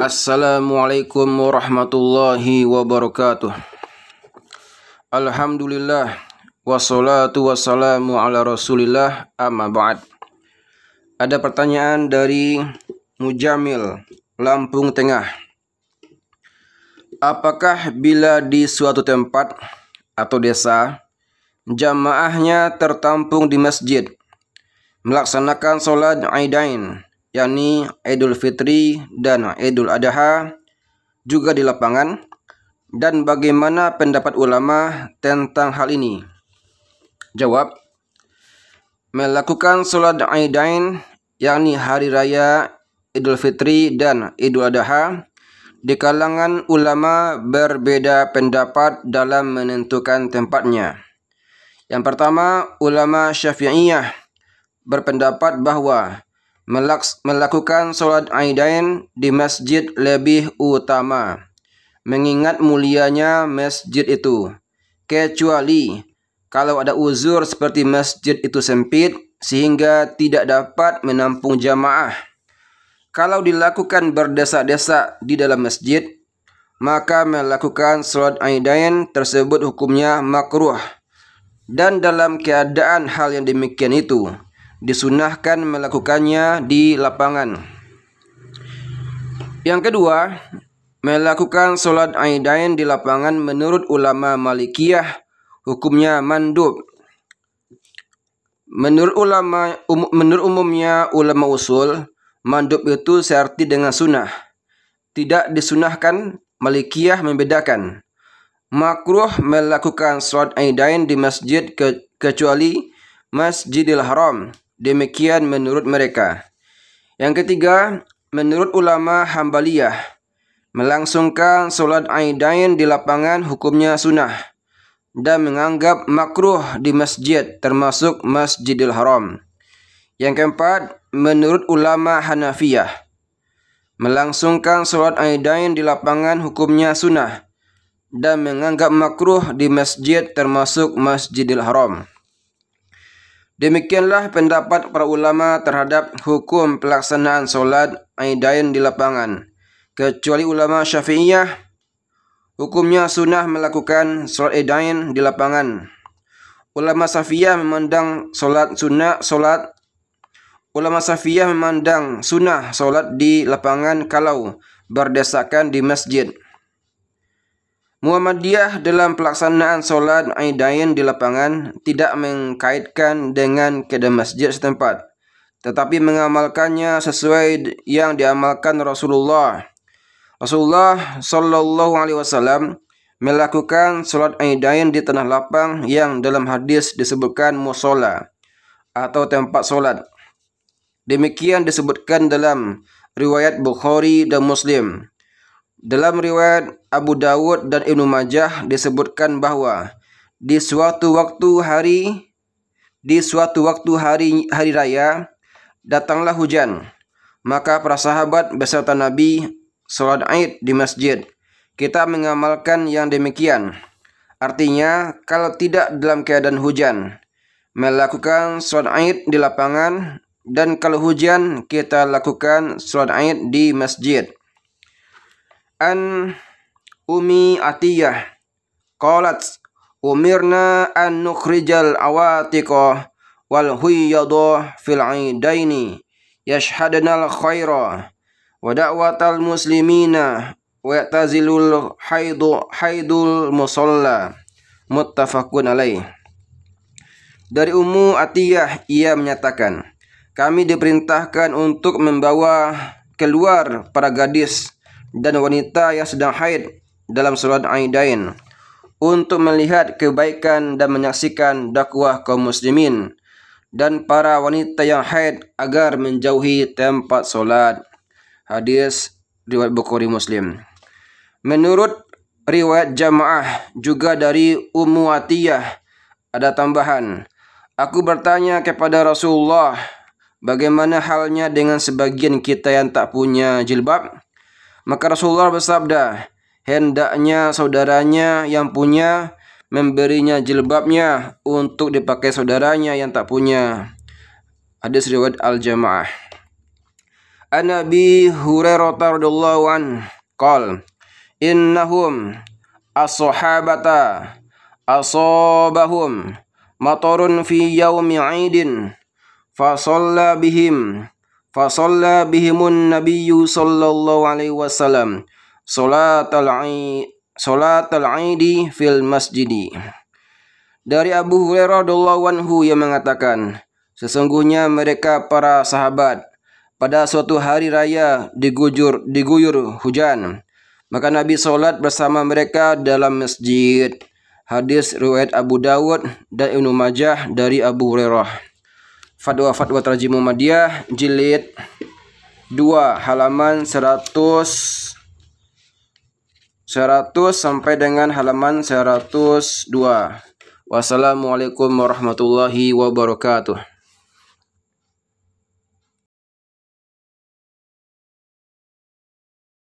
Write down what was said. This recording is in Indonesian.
Assalamualaikum warahmatullahi wabarakatuh Alhamdulillah Wassalatu wassalamu ala rasulillah amma ba'd Ada pertanyaan dari Mujamil Lampung Tengah Apakah bila di suatu tempat atau desa Jamaahnya tertampung di masjid Melaksanakan sholat aidain yakni Idul Fitri dan Idul Adha juga di lapangan dan bagaimana pendapat ulama tentang hal ini? Jawab Melakukan sholat Aidain yakni hari raya Idul Fitri dan Idul Adha di kalangan ulama berbeda pendapat dalam menentukan tempatnya. Yang pertama, ulama Syafi'iyah berpendapat bahwa Melaks melakukan sholat aidain di masjid lebih utama, mengingat mulianya masjid itu, kecuali kalau ada uzur seperti masjid itu sempit sehingga tidak dapat menampung jamaah. Kalau dilakukan berdesak-desak di dalam masjid, maka melakukan sholat aidain tersebut hukumnya makruh. Dan dalam keadaan hal yang demikian itu, disunahkan melakukannya di lapangan. Yang kedua, melakukan sholat aidain di lapangan menurut ulama malikiyah hukumnya mandub. Menurut ulama um, menurut umumnya ulama usul, mandub itu searti dengan sunnah. Tidak disunahkan malikiyah membedakan. Makruh melakukan sholat aidain di masjid ke, kecuali Masjidil Haram Demikian menurut mereka. Yang ketiga, menurut ulama Hambaliyah, melangsungkan solat aidain di lapangan hukumnya sunnah dan menganggap makruh di masjid termasuk Masjidil Haram. Yang keempat, menurut ulama Hanafiyah, melangsungkan solat aidain di lapangan hukumnya sunnah dan menganggap makruh di masjid termasuk Masjidil Haram. Demikianlah pendapat para ulama terhadap hukum pelaksanaan solat Aidain di lapangan. Kecuali ulama syafi'iyah, hukumnya sunnah melakukan solat Aidain di lapangan. Ulama syafi'iyah memandang solat sunnah, sholat Ulama syafi'iyah memandang sunnah sholat di lapangan kalau berdasarkan di masjid. Muhammadiyah dalam pelaksanaan sholat Aidain di lapangan tidak mengkaitkan dengan keda masjid setempat, tetapi mengamalkannya sesuai yang diamalkan Rasulullah. Rasulullah Shallallahu Alaihi Wasallam melakukan sholat Aidain di tanah lapang yang dalam hadis disebutkan musola atau tempat sholat. Demikian disebutkan dalam riwayat Bukhari dan Muslim. Dalam riwayat Abu Dawud dan Ibnu Majah disebutkan bahwa di suatu waktu hari di suatu waktu hari hari raya datanglah hujan. Maka para sahabat beserta Nabi sholat Id di masjid. Kita mengamalkan yang demikian. Artinya, kalau tidak dalam keadaan hujan, melakukan sholat Id di lapangan dan kalau hujan kita lakukan sholat Id di masjid an Umi Atiyah qalat umirna an nukhrijal awatiqa wal huyyada fil aidaini yashhadana al khaira wa da'watal muslimina wa ta'zilul haidu haidul musalla muttafaqun alaih dari Ummu Atiyah ia menyatakan kami diperintahkan untuk membawa keluar para gadis dan wanita yang sedang haid dalam surat Aidain untuk melihat kebaikan dan menyaksikan dakwah kaum muslimin dan para wanita yang haid agar menjauhi tempat solat. Hadis riwayat Bukhari Muslim. Menurut riwayat jamaah juga dari Ummu Atiyah ada tambahan. Aku bertanya kepada Rasulullah bagaimana halnya dengan sebagian kita yang tak punya jilbab? Maka Rasulullah bersabda, hendaknya saudaranya yang punya memberinya jilbabnya untuk dipakai saudaranya yang tak punya. Hadis riwayat Al-Jamaah. Anabi Hurairah radhiyallahu an qol innahum as-sahabata asabahum matarun fi yaumi 'idin fa bihim fasalla bihimun nabiyyu sallallahu alaihi wasallam salatal salatal aidi fil masjidi dari Abu Hurairah radhiyallahu anhu yang mengatakan sesungguhnya mereka para sahabat pada suatu hari raya digujur diguyur hujan maka Nabi sholat bersama mereka dalam masjid hadis riwayat Abu Dawud dan Ibnu Majah dari Abu Hurairah Fatwa Fatwa Tarjim Muhammadiyah jilid 2 halaman 100 100 sampai dengan halaman 102. Wassalamualaikum warahmatullahi wabarakatuh.